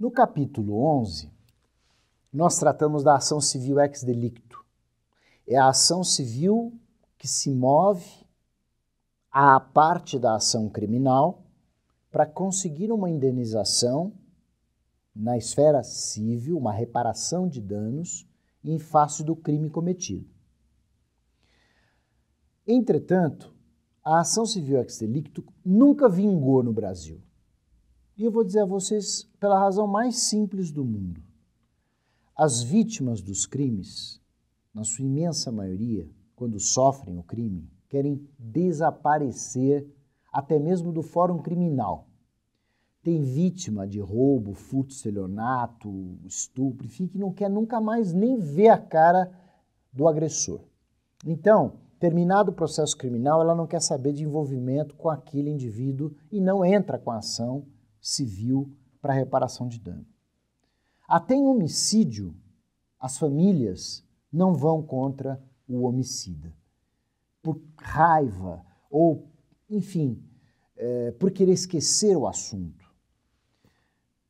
No capítulo 11, nós tratamos da ação civil ex delicto. É a ação civil que se move à parte da ação criminal para conseguir uma indenização na esfera civil, uma reparação de danos em face do crime cometido. Entretanto, a ação civil ex delicto nunca vingou no Brasil. E eu vou dizer a vocês pela razão mais simples do mundo. As vítimas dos crimes, na sua imensa maioria, quando sofrem o crime, querem desaparecer até mesmo do fórum criminal. Tem vítima de roubo, furto, estelionato, estupro, enfim, que não quer nunca mais nem ver a cara do agressor. Então, terminado o processo criminal, ela não quer saber de envolvimento com aquele indivíduo e não entra com a ação civil para reparação de dano. Até em homicídio, as famílias não vão contra o homicida. Por raiva ou, enfim, é, por querer esquecer o assunto.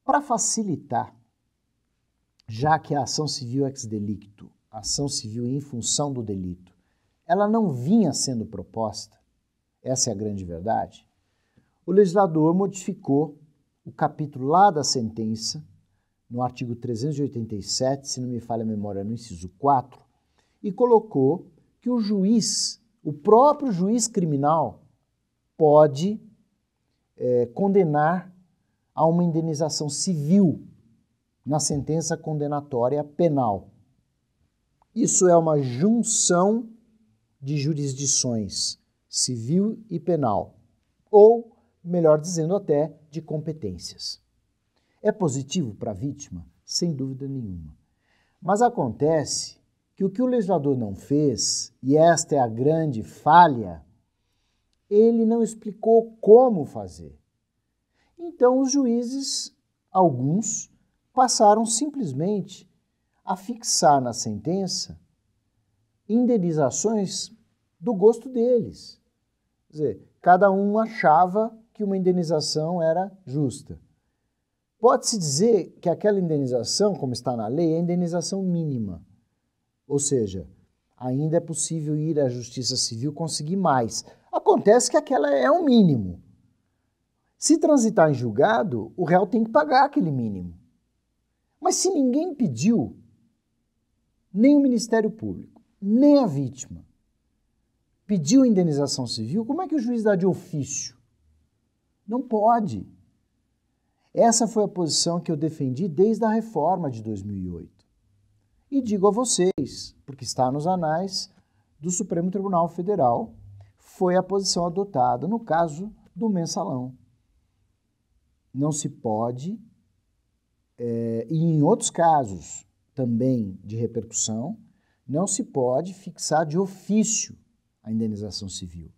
Para facilitar, já que a ação civil ex delicto, ação civil em função do delito, ela não vinha sendo proposta, essa é a grande verdade, o legislador modificou o capítulo lá da sentença, no artigo 387, se não me falha a memória, no inciso 4, e colocou que o juiz, o próprio juiz criminal, pode é, condenar a uma indenização civil na sentença condenatória penal. Isso é uma junção de jurisdições civil e penal, ou melhor dizendo até de competências. É positivo para a vítima? Sem dúvida nenhuma. Mas acontece que o que o legislador não fez, e esta é a grande falha, ele não explicou como fazer. Então os juízes, alguns, passaram simplesmente a fixar na sentença indenizações do gosto deles. Quer dizer, cada um achava que uma indenização era justa. Pode-se dizer que aquela indenização, como está na lei, é indenização mínima. Ou seja, ainda é possível ir à justiça civil conseguir mais. Acontece que aquela é o mínimo. Se transitar em julgado, o réu tem que pagar aquele mínimo. Mas se ninguém pediu, nem o Ministério Público, nem a vítima, pediu indenização civil, como é que o juiz dá de ofício? Não pode. Essa foi a posição que eu defendi desde a reforma de 2008. E digo a vocês, porque está nos anais do Supremo Tribunal Federal, foi a posição adotada no caso do mensalão. Não se pode, é, e em outros casos também de repercussão, não se pode fixar de ofício a indenização civil.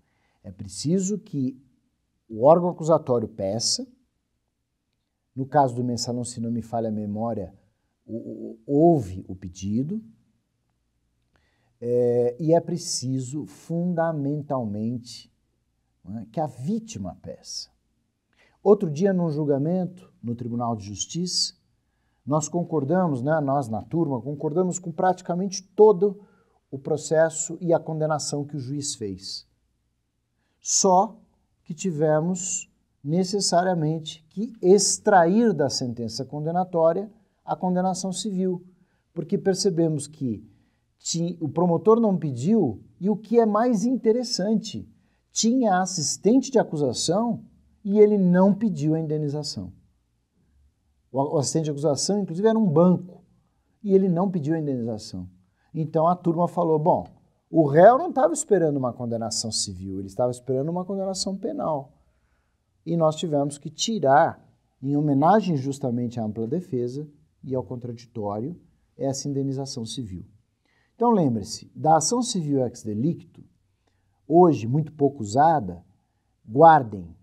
É preciso que o órgão acusatório peça. No caso do mensalão, se não me falha a memória, houve o pedido. É, e é preciso, fundamentalmente, né, que a vítima peça. Outro dia, num julgamento no Tribunal de Justiça, nós concordamos, né, nós na turma, concordamos com praticamente todo o processo e a condenação que o juiz fez. Só que tivemos necessariamente que extrair da sentença condenatória a condenação civil, porque percebemos que o promotor não pediu e o que é mais interessante, tinha assistente de acusação e ele não pediu a indenização. O assistente de acusação, inclusive, era um banco e ele não pediu a indenização. Então a turma falou: bom, o réu não estava esperando uma condenação civil, ele estava esperando uma condenação penal. E nós tivemos que tirar, em homenagem justamente à ampla defesa e ao contraditório, essa indenização civil. Então lembre-se, da ação civil ex delicto, hoje muito pouco usada, guardem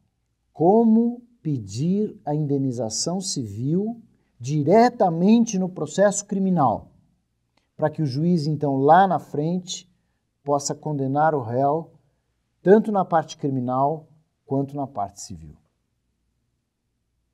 como pedir a indenização civil diretamente no processo criminal, para que o juiz então lá na frente possa condenar o réu, tanto na parte criminal quanto na parte civil.